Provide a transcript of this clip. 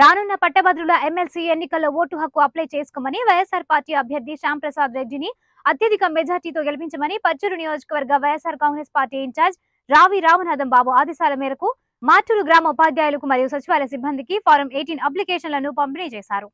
రానున్న పట్టభద్రుల ఎమ్మెల్సీ ఎన్నికల్లో ఓటు హక్కు అప్లై చేసుకోమని వైఎస్ఆర్ పార్టీ అభ్యర్థి శ్యాంప్రసాద్ రెడ్డిని అత్యధిక మెజార్టీతో గెలిపించమని పచ్చూరు నియోజకవర్గ వైఎస్ఆర్ కాంగ్రెస్ పార్టీ ఇన్ఛార్జ్ రావి రామనాథం బాబు ఆదేశాల మేరకు మాటూరు గ్రామ ఉపాధ్యాయులకు మరియు సచివాలయ సిబ్బందికి ఫారం ఎయిటీన్ అప్లికేషన్లను పంపిణీ చేశారు